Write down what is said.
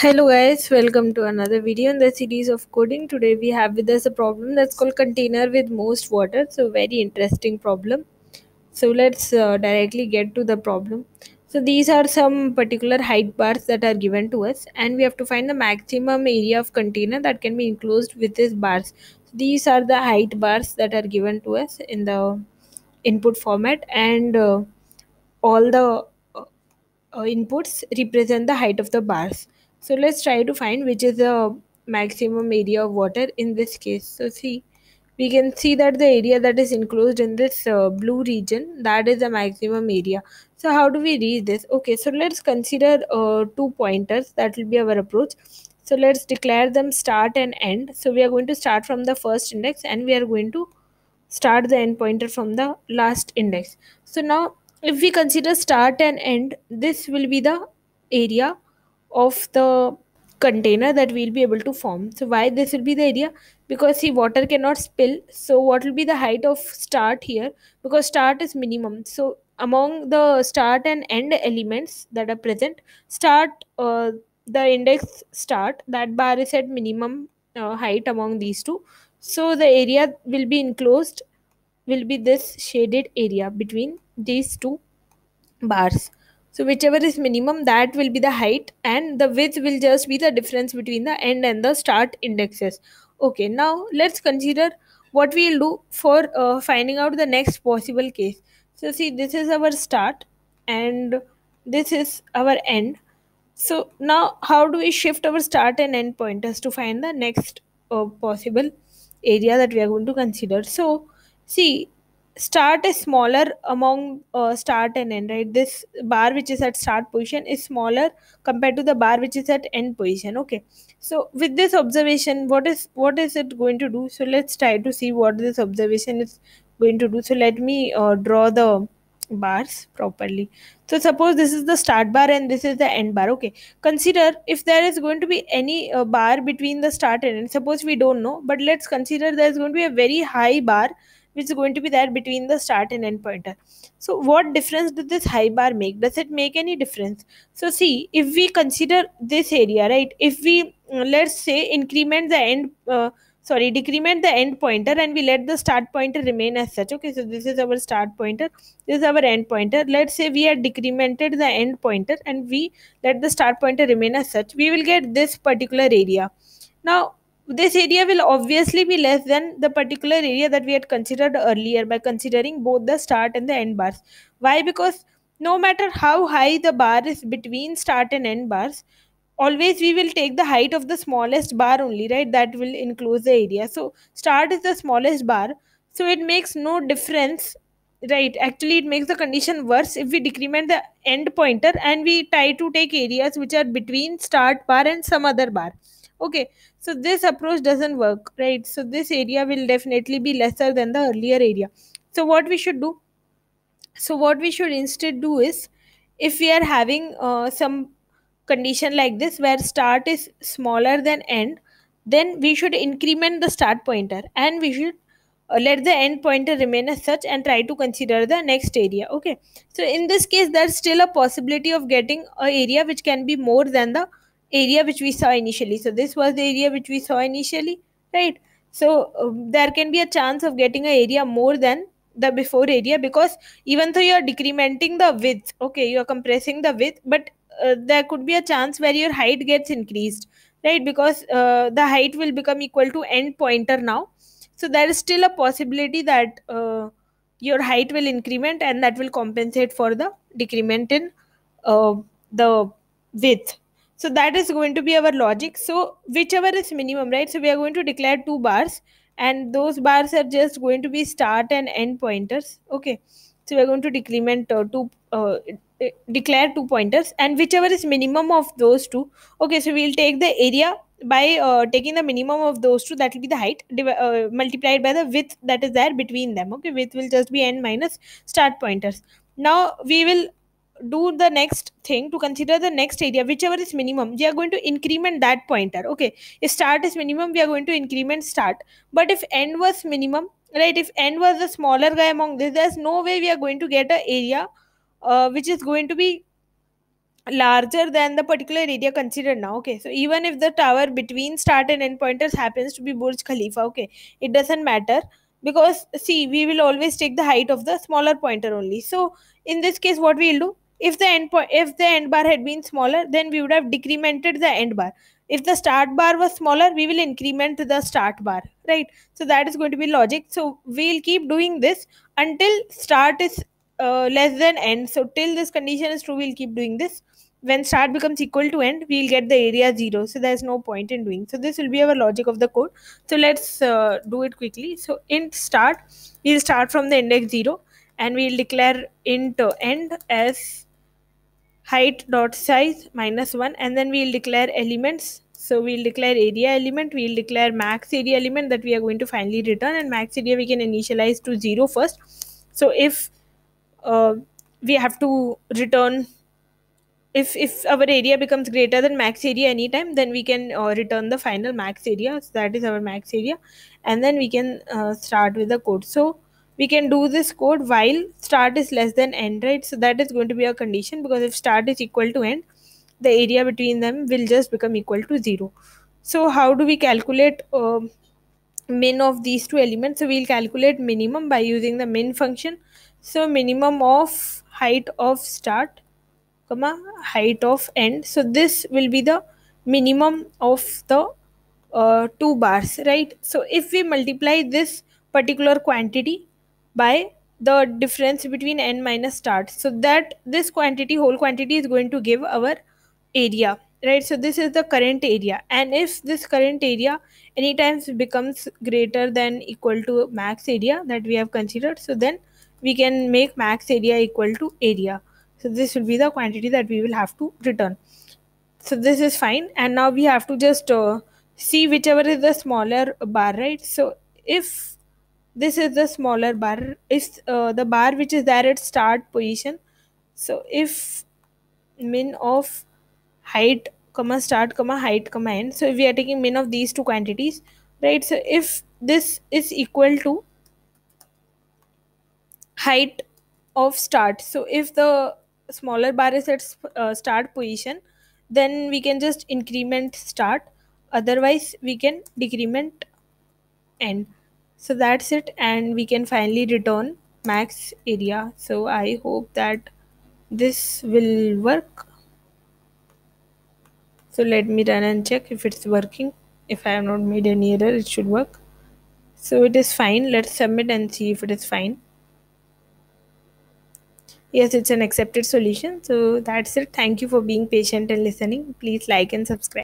hello guys welcome to another video in the series of coding today we have with us a problem that's called container with most water so very interesting problem so let's uh, directly get to the problem so these are some particular height bars that are given to us and we have to find the maximum area of container that can be enclosed with these bars so these are the height bars that are given to us in the input format and uh, all the uh, uh inputs represent the height of the bars so let's try to find which is the maximum area of water in this case. So see, we can see that the area that is enclosed in this uh, blue region, that is the maximum area. So how do we reach this? Okay, so let's consider uh, two pointers. That will be our approach. So let's declare them start and end. So we are going to start from the first index and we are going to start the end pointer from the last index. So now if we consider start and end, this will be the area of the container that we'll be able to form. So why this will be the area? Because see water cannot spill. So what will be the height of start here? Because start is minimum. So among the start and end elements that are present, start uh, the index start that bar is at minimum uh, height among these two. So the area will be enclosed will be this shaded area between these two bars. So whichever is minimum, that will be the height and the width will just be the difference between the end and the start indexes. Okay, now let's consider what we'll do for uh, finding out the next possible case. So see, this is our start and this is our end. So now how do we shift our start and end pointers to find the next uh, possible area that we are going to consider? So see, start is smaller among uh, start and end right this bar which is at start position is smaller compared to the bar which is at end position okay so with this observation what is what is it going to do so let's try to see what this observation is going to do so let me uh, draw the bars properly so suppose this is the start bar and this is the end bar okay consider if there is going to be any uh, bar between the start and end suppose we don't know but let's consider there is going to be a very high bar which is going to be there between the start and end pointer so what difference does this high bar make does it make any difference so see if we consider this area right if we uh, let's say increment the end uh, sorry decrement the end pointer and we let the start pointer remain as such okay so this is our start pointer this is our end pointer let's say we had decremented the end pointer and we let the start pointer remain as such we will get this particular area now this area will obviously be less than the particular area that we had considered earlier by considering both the start and the end bars. Why? Because no matter how high the bar is between start and end bars, always we will take the height of the smallest bar only, right? That will enclose the area. So start is the smallest bar. So it makes no difference, right? Actually, it makes the condition worse if we decrement the end pointer and we try to take areas which are between start bar and some other bar okay so this approach doesn't work right so this area will definitely be lesser than the earlier area so what we should do so what we should instead do is if we are having uh, some condition like this where start is smaller than end then we should increment the start pointer and we should uh, let the end pointer remain as such and try to consider the next area okay so in this case there's still a possibility of getting a area which can be more than the area which we saw initially so this was the area which we saw initially right so um, there can be a chance of getting an area more than the before area because even though you are decrementing the width okay you are compressing the width but uh, there could be a chance where your height gets increased right because uh, the height will become equal to end pointer now so there is still a possibility that uh, your height will increment and that will compensate for the decrement in uh, the width so that is going to be our logic so whichever is minimum right so we are going to declare two bars and those bars are just going to be start and end pointers okay so we're going to decrement uh, two uh, declare two pointers and whichever is minimum of those two okay so we'll take the area by uh, taking the minimum of those two that will be the height uh, multiplied by the width that is there between them okay width will just be n minus start pointers now we will do the next thing to consider the next area whichever is minimum we are going to increment that pointer okay if start is minimum we are going to increment start but if end was minimum right if end was the smaller guy among this there's no way we are going to get an area uh, which is going to be larger than the particular area considered now okay so even if the tower between start and end pointers happens to be burj khalifa okay it doesn't matter because see we will always take the height of the smaller pointer only so in this case what we will do if the end po- if the end bar had been smaller then we would have decremented the end bar if the start bar was smaller we will increment the start bar right so that is going to be logic so we'll keep doing this until start is uh, less than end so till this condition is true we'll keep doing this when start becomes equal to end we'll get the area 0 so there's no point in doing so this will be our logic of the code so let's uh, do it quickly so int start we'll start from the index 0 and we'll declare int end as height dot size minus 1 and then we'll declare elements so we'll declare area element we'll declare max area element that we are going to finally return and max area we can initialize to 0 first so if uh, we have to return if if our area becomes greater than max area anytime then we can uh, return the final max area so that is our max area and then we can uh, start with the code so we can do this code while start is less than end right so that is going to be our condition because if start is equal to end the area between them will just become equal to zero so how do we calculate uh, min of these two elements so we'll calculate minimum by using the min function so minimum of height of start comma height of end so this will be the minimum of the uh, two bars right so if we multiply this particular quantity by the difference between n minus start so that this quantity whole quantity is going to give our area right so this is the current area and if this current area any times becomes greater than equal to max area that we have considered so then we can make max area equal to area so this will be the quantity that we will have to return so this is fine and now we have to just uh, see whichever is the smaller bar right so if this is the smaller bar is uh, the bar which is there at start position so if min of height comma start comma height comma end so we are taking min of these two quantities right so if this is equal to height of start so if the smaller bar is at uh, start position then we can just increment start otherwise we can decrement end so that's it and we can finally return max area so i hope that this will work so let me run and check if it's working if i have not made any error it should work so it is fine let's submit and see if it is fine yes it's an accepted solution so that's it thank you for being patient and listening please like and subscribe